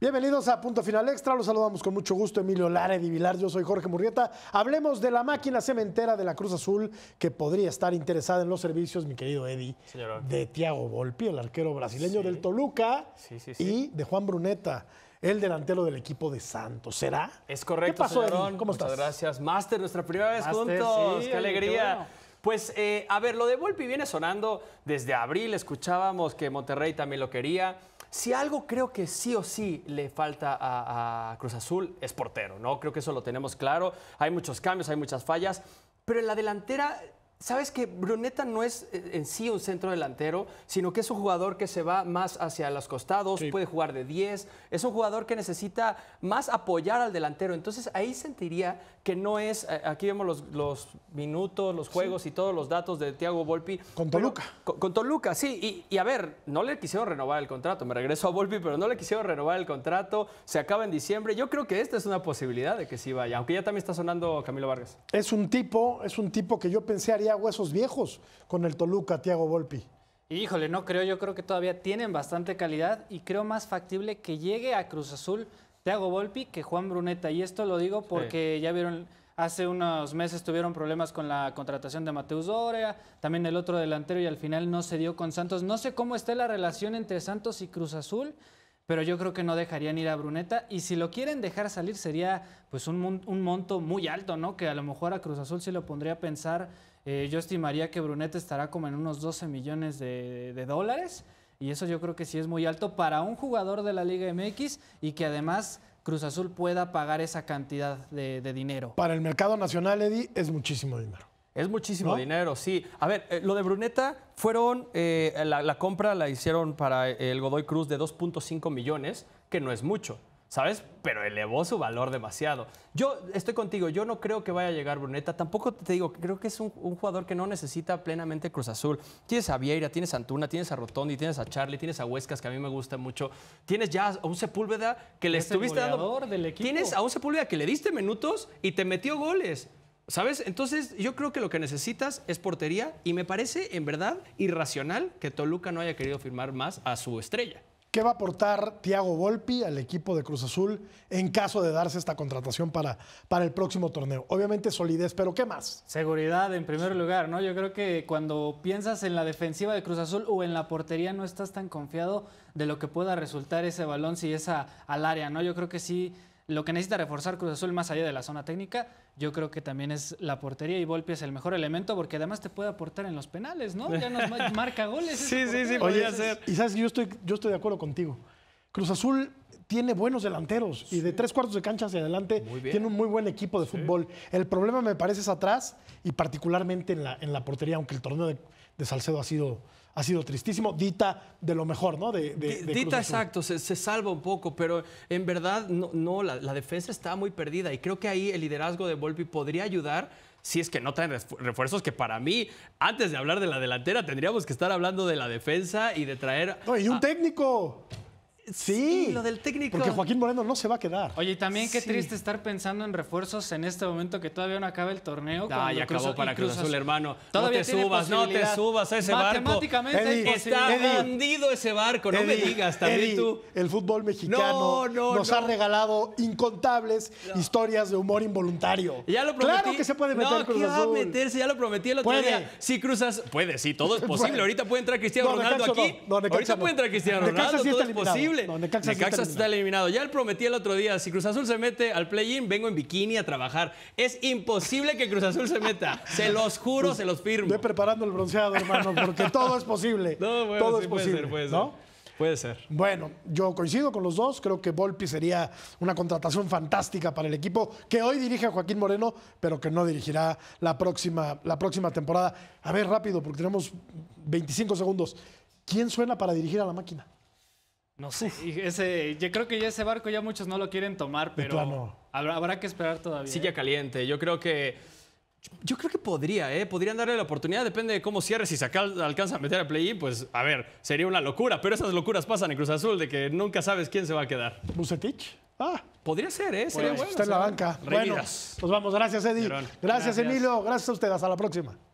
Bienvenidos a Punto Final Extra, los saludamos con mucho gusto Emilio Lara y Vilar, yo soy Jorge Murrieta. Hablemos de la máquina cementera de la Cruz Azul que podría estar interesada en los servicios, mi querido Edi, de Tiago Volpi, el arquero brasileño del Toluca, y de Juan Bruneta, el delantero del equipo de Santos. ¿Será? Es correcto, ¿Qué pasó, Eddie? ¿Cómo Muchas gracias. Master, nuestra primera vez juntos, qué alegría. Pues eh, a ver, lo de Volpi viene sonando desde abril, escuchábamos que Monterrey también lo quería. Si algo creo que sí o sí le falta a, Cruz Azul es portero, ¿no? Creo que eso lo tenemos claro. Hay muchos cambios, hay muchas fallas, pero en la delantera Sabes que Bruneta no es eh, en sí un centro delantero, sino que es un jugador que se va más hacia los costados, puede jugar de 10, es un jugador que necesita más apoyar al delantero. Entonces ahí sentiría que no es, eh, aquí vemos los, minutos, los juegos y todos los datos de Tiago Volpi. Con Toluca. con, Toluca, sí. Y, a ver, no le quisieron renovar el contrato, me regreso a Volpi, pero no le quisieron renovar el contrato, se acaba en diciembre. Yo creo que esta es una posibilidad de que sí vaya, aunque ya también está sonando Camilo Vargas. Es un tipo, es un tipo que yo pensé haría huesos viejos con el Toluca, Tiago Volpi. Híjole, no creo, yo creo que todavía tienen bastante calidad y creo más factible que llegue a Cruz Azul Tiago Volpi que Juan Bruneta. Y esto lo digo porque ya vieron, hace unos meses tuvieron problemas con la contratación de Mateus Doria, también el otro delantero y al final no se dio con Santos. No sé cómo esté la relación entre Santos y Cruz Azul pero yo creo que no dejarían ir a Bruneta y si lo quieren dejar salir sería pues un, un, monto muy alto, ¿no? Que a lo mejor a Cruz Azul sí lo pondría a pensar eh, yo estimaría que Bruneta estará como en unos 12 millones de, dólares. Y eso yo creo que sí es muy alto para un jugador de la Liga MX y que además Cruz Azul pueda pagar esa cantidad de, dinero. Para el mercado nacional, Eddie, es muchísimo dinero. Es muchísimo dinero, sí. A ver, eh, lo de Bruneta fueron, eh, la, la compra la hicieron para el Godoy Cruz de 2.5 millones, que no es mucho. ¿sabes? Pero elevó su valor demasiado. Yo estoy contigo, yo no creo que vaya a llegar Bruneta, tampoco te digo, creo que es un, jugador que no necesita plenamente Cruz Azul. Tienes a Vieira, tienes a Antuna, tienes a Rotondi, tienes a Charlie, tienes a Huescas, que a mí me gusta mucho. Tienes ya a un Sepúlveda que le estuviste dando... Tienes a un Sepúlveda que le diste minutos y te metió goles. ¿Sabes? Entonces yo creo que lo que necesitas es portería y me parece en verdad irracional que Toluca no haya querido firmar más a su estrella. ¿Qué va a aportar Tiago Volpi al equipo de Cruz Azul en caso de darse esta contratación para, para el próximo torneo? Obviamente solidez, pero ¿qué más? Seguridad en primer lugar, ¿no? Yo creo que cuando piensas en la defensiva de Cruz Azul o en la portería no estás tan confiado de lo que pueda resultar ese balón si esa al área, ¿no? Yo creo que sí lo que necesita reforzar Cruz Azul más allá de la zona técnica, yo creo que también es la portería y Volpi es el mejor elemento porque además te puede aportar en los penales, ¿no? Ya nos marca goles. sí, sí, sí, podría ser. Y sabes yo estoy, yo estoy de acuerdo contigo. Cruz Azul tiene buenos delanteros y de tres cuartos de cancha hacia adelante tiene un muy buen equipo de fútbol. El problema me parece es atrás y particularmente en la, en la portería, aunque el torneo de, Salcedo ha sido, ha sido tristísimo. Dita de lo mejor, ¿no? De, Dita, exacto, se, salva un poco, pero en verdad no, no la, defensa está muy perdida y creo que ahí el liderazgo de Volpi podría ayudar. Si es que no traen refuerzos, que para mí, antes de hablar de la delantera, tendríamos que estar hablando de la defensa y de traer. No, y un técnico. Sí, lo del técnico. Porque Joaquín Moreno no se va a quedar. Oye, y también qué triste estar pensando en refuerzos en este momento que todavía no acaba el torneo. Ah, ya acabó para Cruz Azul, hermano. Todavía no te subas, no te subas a ese barco. Matemáticamente está hundido ese barco, no me digas también tú. El fútbol mexicano nos ha regalado incontables historias de humor involuntario. Claro que se puede meter no, Cruz Azul. va a meterse? Ya lo prometí el otro día. Sí, cruzas, Puede, sí, todo es posible. Ahorita puede entrar Cristiano Ronaldo aquí. Ahorita puede entrar Cristiano Ronaldo, todo es posible está, eliminado. Ya le prometí el otro día. Si Cruz Azul se mete al play-in, vengo en bikini a trabajar. Es imposible que Cruz Azul se meta. Se los juro, pues se los firmo. Estoy preparando el bronceado, hermano, porque todo es posible. todo es posible. ¿no? Puede ser. Bueno, yo coincido con los dos. Creo que Volpi sería una contratación fantástica para el equipo que hoy dirige a Joaquín Moreno, pero que no dirigirá la próxima, la próxima temporada. A ver, rápido, porque tenemos 25 segundos. ¿Quién suena para dirigir a la máquina? No sé. Ese, yo creo que ya ese barco ya muchos no lo quieren tomar, pero habrá, que esperar todavía. ¿eh? Silla caliente. Yo creo que. Yo creo que podría, ¿eh? Podrían darle la oportunidad, depende de cómo cierre. Si se alcanza a meter a play-in, pues a ver, sería una locura. Pero esas locuras pasan en Cruz Azul, de que nunca sabes quién se va a quedar. ¿Bucetich? Ah. Podría ser, ¿eh? Sería pues, bueno. está en la banca. Bueno, nos vamos. Gracias, Eddie. Gracias, Gracias, Emilio. Gracias a ustedes. Hasta la próxima.